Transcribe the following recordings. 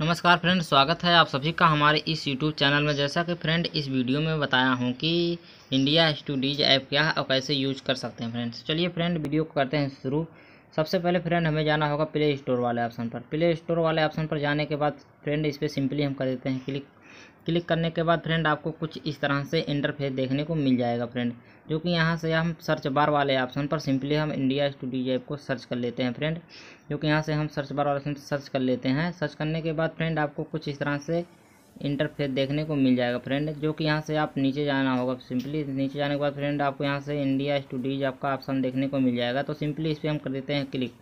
नमस्कार फ्रेंड स्वागत है आप सभी का हमारे इस यूट्यूब चैनल में जैसा कि फ्रेंड इस वीडियो में बताया हूँ कि इंडिया स्टूडीज ऐप क्या है और कैसे यूज कर सकते हैं फ्रेंड्स चलिए फ्रेंड वीडियो को करते हैं शुरू सबसे पहले फ्रेंड हमें जाना होगा प्ले स्टोर वाले ऑप्शन पर प्ले स्टोर वाले ऑप्शन पर जाने के बाद फ्रेंड इस पर सिंपली हम कर देते हैं क्लिक क्लिक करने के बाद फ्रेंड आपको कुछ इस तरह से इंटरफेस देखने को मिल जाएगा फ्रेंड जो कि यहाँ से हम सर्च बार वाले ऑप्शन पर सिंपली हम इंडिया स्टूडियो ऐप को सर्च कर लेते हैं फ्रेंड जो कि यहाँ से हम सर्च बार वाले ऑप्शन सर्च कर लेते हैं सर्च करने के बाद फ्रेंड आपको कुछ इस तरह से इंटरफेस देखने को मिल जाएगा फ्रेंड जो कि यहाँ से आप नीचे जाना होगा सिंपली नीचे जाने के बाद फ्रेंड आपको यहाँ से इंडिया स्टूडियोज आपका ऑप्शन देखने को मिल जाएगा तो सिंपली इस पर हम कर देते हैं क्लिक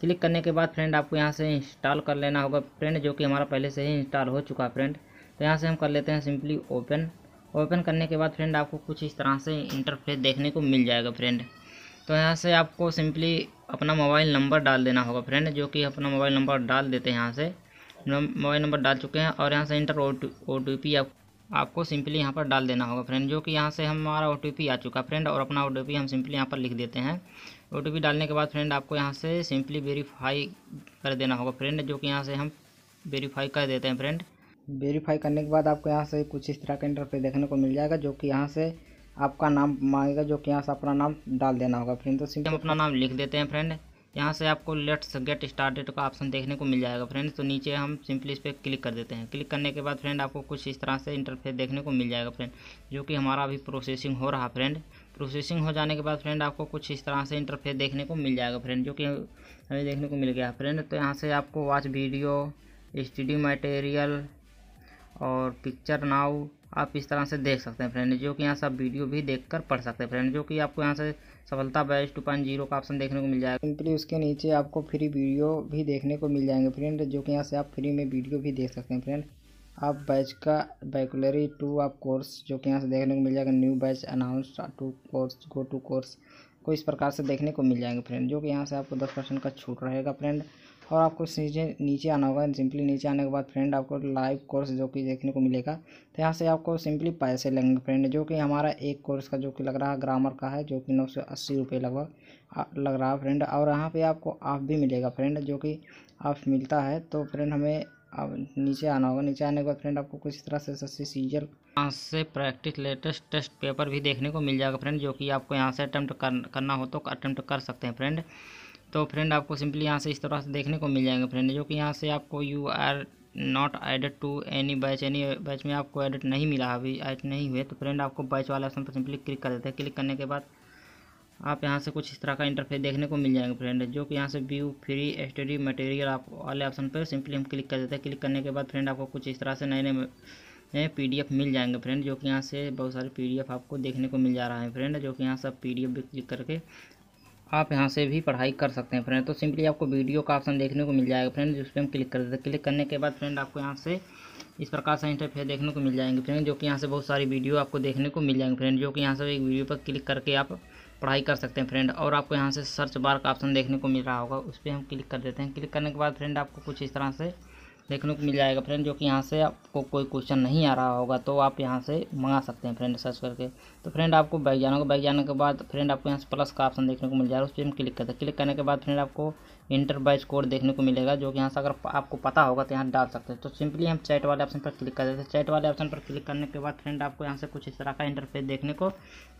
क्लिक करने के बाद फ्रेंड आपको यहाँ से इंस्टॉल कर लेना होगा फ्रेंड जो कि हमारा पहले से ही इंस्टॉल हो चुका फ्रेंड तो यहाँ से हम कर लेते हैं सिंपली ओपन ओपन करने के बाद फ्रेंड आपको कुछ इस तरह से इंटरफेस देखने को मिल जाएगा फ्रेंड तो यहाँ से आपको सिंपली अपना मोबाइल नंबर डाल देना होगा फ्रेंड जो कि अपना मोबाइल नंबर डाल देते हैं यहाँ से मोबाइल नंबर डाल चुके हैं और यहाँ से इंटर ओ टी आप, आपको सिंपली यहाँ पर डाल देना होगा फ्रेंड जो कि यहाँ से हमारा ओ आ चुका फ्रेंड और अपना ओ हम सिंपली यहाँ पर लिख देते हैं ओ डालने के बाद फ्रेंड आपको यहाँ से सिंपली वेरीफाई कर देना होगा फ्रेंड जो कि यहाँ से हम वेरीफाई कर देते हैं फ्रेंड वेरीफाई करने के बाद आपको यहाँ से कुछ इस तरह का इंटरफेस देखने को मिल जाएगा जो कि यहाँ से आपका नाम मांगेगा जो कि यहाँ से अपना नाम डाल देना होगा फ्रेंड तो सिंपल हम अपना नाम लिख देते हैं फ्रेंड यहाँ से आपको लेट्स गेट स्टार्टेड का ऑप्शन देखने को मिल जाएगा फ्रेंड तो नीचे हम सिंपली इस पर क्लिक कर देते हैं क्लिक करने के बाद फ्रेंड आपको कुछ इस तरह से इंटरफेस देखने को मिल जाएगा फ्रेंड जो कि हमारा अभी प्रोसेसिंग हो रहा फ्रेंड प्रोसेसिंग हो जाने के बाद फ्रेंड आपको कुछ इस तरह से इंटरफेस देखने को मिल जाएगा फ्रेंड जो कि हमें देखने को मिल गया फ्रेंड तो यहाँ से आपको वॉच वीडियो स्टडी मटेरियल और पिक्चर नाउ आप इस तरह से देख सकते हैं फ्रेंड जो कि यहाँ से आप वीडियो भी देखकर पढ़ सकते हैं फ्रेंड जो कि आपको यहाँ से सफलता बैच टू पॉइंट जीरो का ऑप्शन देखने को मिल जाएगा सिंपली उसके नीचे आपको फ्री वीडियो भी देखने को मिल जाएंगे फ्रेंड जो कि यहाँ से आप फ्री में वीडियो भी देख सकते हैं फ्रेंड आप बैच का बैकुलरी टू आप कोर्स जो कि यहाँ से देखने को मिल जाएगा new batch announce to course go to course को इस प्रकार से देखने को मिल जाएंगे फ्रेंड जो कि यहाँ से आपको दस परसेंट का छूट रहेगा फ्रेंड और आपको नीचे नीचे आना होगा सिंपली नीचे आने के बाद फ्रेंड आपको लाइव कोर्स जो कि देखने को मिलेगा तो यहाँ से आपको सिंपली पैसे लगेंगे फ्रेंड जो कि हमारा एक कोर्स का जो कि लग रहा है ग्रामर का है जो कि नौ सौ अस्सी रुपये लगभग लग रहा है फ्रेंड और यहाँ पे आपको ऑफ भी मिलेगा फ्रेंड जो कि ऑफ मिलता है तो फ्रेंड हमें अब नीचे आना होगा नीचे आने के बाद फ्रेंड आपको किसी तरह से सस्ती सीजर यहाँ से प्रैक्टिस लेटेस्ट टेस्ट पेपर भी देखने को मिल जाएगा फ्रेंड जो कि आपको यहाँ से अटैम्प्ट करना हो तो अटैम्प्ट कर सकते हैं फ्रेंड तो फ्रेंड आपको सिंपली यहाँ से इस तरह से देखने को मिल जाएंगे फ्रेंड जो कि यहाँ से आपको you are not added to any batch any batch में आपको एडिट नहीं मिला अभी एड नहीं हुए तो फ्रेंड आपको बैच वाले ऑप्शन पर सिंपली क्लिक कर देते हैं क्लिक करने के बाद आप यहाँ से कुछ इस तरह का इंटरफेस देखने को मिल जाएंगे फ्रेंड जो कि यहाँ से व्यू फ्री स्टडी मटेरियल आप वाले ऑप्शन पर सिंपली हम क्लिक कर देते हैं क्लिक करने के बाद फ्रेंड आपको कुछ इस तरह से नए नए नए एफ मिल जाएंगे फ्रेंड जो कि यहाँ से बहुत सारे एफ आपको देखने को मिल जा रहा है फ्रेंड जो कि यहाँ से आप एफ भी क्लिक करके आप यहाँ से भी पढ़ाई कर सकते हैं फ्रेंड तो सिंपली आपको वीडियो का ऑप्शन देखने को मिल जाएगा फ्रेंड जिस पर हम क्लिक कर देते हैं क्लिक करने के बाद फ्रेंड आपको यहाँ से इस प्रकार से इंटरफेस देखने को मिल जाएंगे फ्रेंड जो कि यहाँ से बहुत सारी वीडियो आपको देखने को मिल जाएंगे फ्रेंड जो कि यहाँ से एक वीडियो पर क्लिक करके आप पढ़ाई कर सकते हैं फ्रेंड और आपको यहाँ से सर्च बार का ऑप्शन देखने को मिल रहा होगा उस पर हम क्लिक कर देते हैं क्लिक करने के बाद फ्रेंड आपको कुछ इस तरह से देखने को मिल जाएगा फ्रेंड जो कि यहाँ से आपको कोई क्वेश्चन नहीं आ रहा होगा तो आप यहाँ से मंगा सकते हैं फ्रेंड सर्च करके तो फ्रेंड आपको बैग जाना होगा बैग जाने के बाद फ्रेंड आपको यहाँ से प्लस का ऑप्शन देखने को मिल जाएगा उस पर हम क्लिक करते हैं क्लिक करने के बाद फ्रेंड आपको इंटरवाइज कोड देखने को मिलेगा जो कि यहाँ से अगर आपको पता होगा तो यहाँ डाल सकते हैं तो सिंपली हम चैट वाले ऑप्शन पर क्लिक कर देते हैं चैट वाले ऑप्शन पर क्लिक करने के बाद फ्रेंड आपको यहाँ से कुछ इस तरह का इंटरफेस देखने को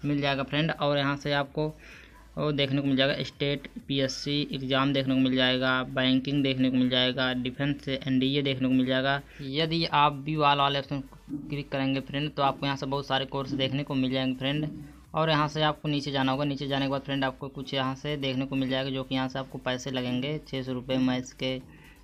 मिल जाएगा फ्रेंड और यहाँ से आपको और देखने को मिल जाएगा स्टेट पीएससी एग्ज़ाम देखने को मिल जाएगा बैंकिंग देखने को मिल जाएगा डिफेंस एनडीए देखने को मिल जाएगा यदि आप बी वाल वाले ऑप्शन क्लिक करेंगे फ्रेंड तो आपको यहाँ से बहुत सारे कोर्स देखने को मिल जाएंगे फ्रेंड और यहाँ से आपको नीचे जाना होगा नीचे जाने के बाद फ्रेंड आपको कुछ यहाँ से देखने को मिल जाएगा जो कि यहाँ से आपको पैसे लगेंगे छः सौ रुपये मैथ्स के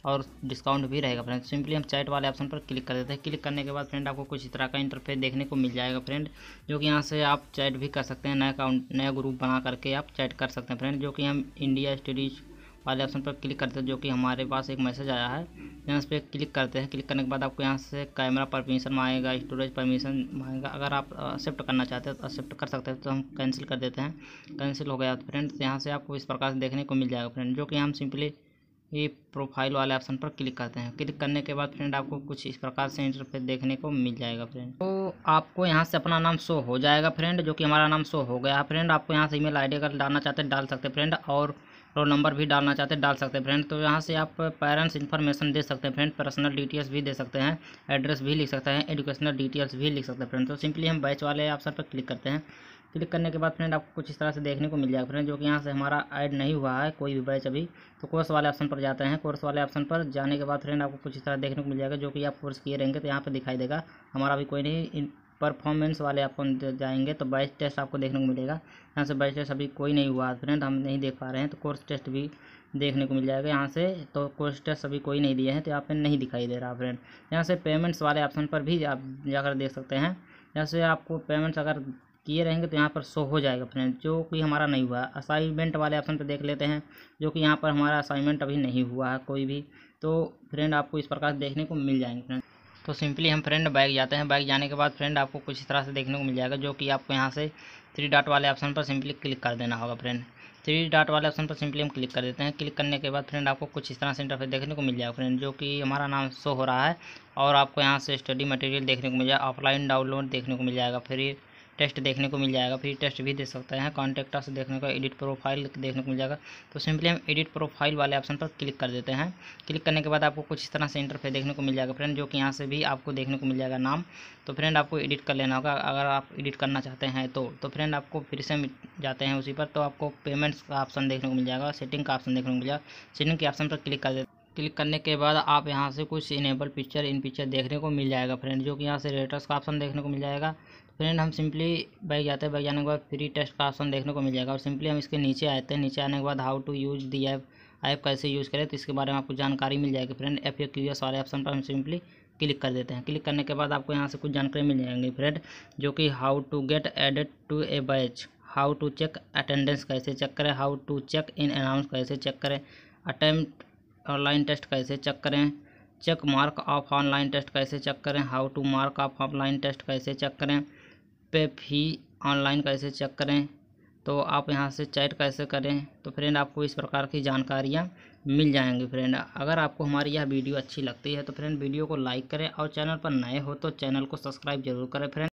और डिस्काउंट भी रहेगा फ्रेंड सिंपली हम चैट वाले ऑप्शन पर क्लिक कर देते हैं क्लिक करने के बाद फ्रेंड आपको कुछ इस तरह का इंटरफेस देखने को मिल जाएगा फ्रेंड जो कि यहाँ से आप चैट भी कर सकते हैं नया अकाउंट नया ग्रुप बना करके आप चैट कर सकते हैं फ्रेंड जो कि हम इंडिया स्टडीज वाले ऑप्शन पर क्लिक करते हैं जो कि हमारे पास एक मैसेज आया है यहाँ इस पर क्लिक करते हैं क्लिक करने के बाद आपको यहाँ से कैमरा परमिशन मांगेगा स्टोरेज परमिशन मांगेगा अगर आप एक्सेप्ट करना चाहते हैं तो एक्सेप्ट कर सकते हैं तो हम कैंसिल कर देते हैं कैंसिल हो गया तो यहाँ से आपको इस प्रकार से देखने को मिल जाएगा फ्रेंड जो कि हम सिंपली ये प्रोफाइल वाले ऑप्शन पर क्लिक करते हैं क्लिक करने के बाद फ्रेंड आपको कुछ इस प्रकार से इंटरफेस देखने को मिल जाएगा फ्रेंड तो आपको यहाँ से अपना नाम शो हो जाएगा फ्रेंड जो कि हमारा नाम शो हो गया फ्रेंड आपको यहाँ से ईमेल आईडी आई डालना चाहते हैं डाल सकते हैं फ्रेंड और रोल नंबर भी डालना चाहते हैं डाल सकते हैं फ्रेंड तो यहाँ से आप पेरेंट्स इन्फॉर्मेशन दे सकते हैं फ्रेंड पर्सनल डिटेल्स भी दे सकते हैं एड्रेस भी लिख सकते हैं एजुकेशनल डिटेल्स भी लिख सकते हैं फ्रेंड तो सिंपली हम बैच वाले ऑप्शन पर क्लिक करते हैं क्लिक करने के बाद फ्रेंड आपको कुछ इस तरह से देखने को मिल जाएगा फ्रेंड जो कि यहाँ से हमारा ऐड नहीं हुआ है कोई भी बैच अभी तो कोर्स वाले ऑप्शन पर जाते हैं कोर्स वाले ऑप्शन पर जाने के बाद फ्रेंड आपको कुछ इस तरह देखने को मिल जाएगा जो कि आप कोर्स किए रहेंगे तो यहाँ पर दिखाई देगा हमारा भी कोई नहीं परफॉर्मेंस वाले आपको जाएंगे तो बैच टेस्ट आपको देखने को मिलेगा यहाँ से बैच टेस्ट अभी कोई नहीं हुआ फ्रेंड हम नहीं देख पा रहे हैं तो कोर्स टेस्ट भी देखने को मिल जाएगा यहाँ से तो कोर्स टेस्ट अभी कोई नहीं दिए हैं तो यहाँ पे नहीं दिखाई दे रहा फ्रेंड यहाँ से पेमेंट्स वाले ऑप्शन पर भी आप जाकर देख सकते हैं यहाँ से आपको पेमेंट्स अगर किए रहेंगे तो यहाँ पर शो हो जाएगा फ्रेंड जो कि हमारा नहीं हुआ असाइनमेंट वाले ऑप्शन पर तो देख लेते हैं जो कि यहाँ पर हमारा असाइनमेंट अभी नहीं हुआ है कोई भी तो फ्रेंड आपको इस प्रकार देखने को मिल जाएंगे फ्रेंड तो सिंपली हम फ्रेंड बाइक जाते हैं बाइक जाने के बाद फ्रेंड आपको कुछ इस तरह से देखने को मिल जाएगा जो कि आपको यहाँ से थ्री डॉट वाले ऑप्शन पर सिंपली क्लिक कर देना होगा फ्रेंड थ्री डॉट वाले ऑप्शन पर सिंपली हम क्लिक कर देते हैं क्लिक करने के बाद फ्रेंड आपको कुछ इस तरह से इंटरफेस देखने को मिल जाएगा फ्रेंड जो कि हमारा नाम शो हो रहा है और आपको यहाँ से स्टडी मटेरियल देखने को मिल जाएगा ऑफलाइन डाउनलोड देखने को मिल जाएगा फिर टेस्ट देखने को मिल जाएगा फ्री टेस्ट भी दे सकते हैं कॉन्टेक्ट से देखने को एडिट प्रोफाइल देखने को मिल जाएगा तो सिंपली हम एडिट प्रोफाइल वाले ऑप्शन पर क्लिक कर देते हैं क्लिक करने के बाद आपको कुछ इस तरह से इंटरफेस देखने को मिल जाएगा फ्रेंड जो कि यहाँ से भी आपको देखने को मिल जाएगा नाम तो फ्रेंड आपको एडिट कर लेना होगा अगर आप एडिट करना चाहते हैं तो तो फ्रेंड आपको फिर से जाते हैं उसी पर तो आपको पेमेंट्स का ऑप्शन देखने को मिल जाएगा सेटिंग का ऑप्शन देखने को मिल जाएगा सेटिंग के ऑप्शन पर क्लिक कर देते क्लिक करने के बाद आप यहाँ से कुछ इनेबल पिक्चर इन पिक्चर देखने को मिल जाएगा फ्रेंड जो कि यहाँ से रेटर्स का ऑप्शन देखने को मिल जाएगा फ्रेंड हम सिंपली बैग जाते हैं बैग जाने के बाद फ्री टेस्ट का ऑप्शन देखने को मिल जाएगा और सिंपली हम इसके नीचे आते हैं नीचे आने के बाद how to use the app app कैसे यूज़ करें तो इसके बारे में आपको जानकारी मिल जाएगी friend F A Q S वाले ऑप्शन पर हम सिंपली क्लिक कर देते हैं क्लिक करने के बाद आपको यहाँ से कुछ जानकारी मिल जाएंगी फ्रेंड जो कि how to get added to a batch how to check attendance कैसे चेक करें how to check in announce कैसे चेक करें अटैम्प्ट ऑनलाइन टेस्ट कैसे चेक करें check mark of online test कैसे चेक करें how to mark of online test कैसे check करें पे फी ऑनलाइन कैसे चेक करें तो आप यहाँ से चैट कैसे करें तो फ्रेंड आपको इस प्रकार की जानकारियाँ मिल जाएंगी फ्रेंड अगर आपको हमारी यह वीडियो अच्छी लगती है तो फ्रेंड वीडियो को लाइक करें और चैनल पर नए हो तो चैनल को सब्सक्राइब जरूर करें फ्रेंड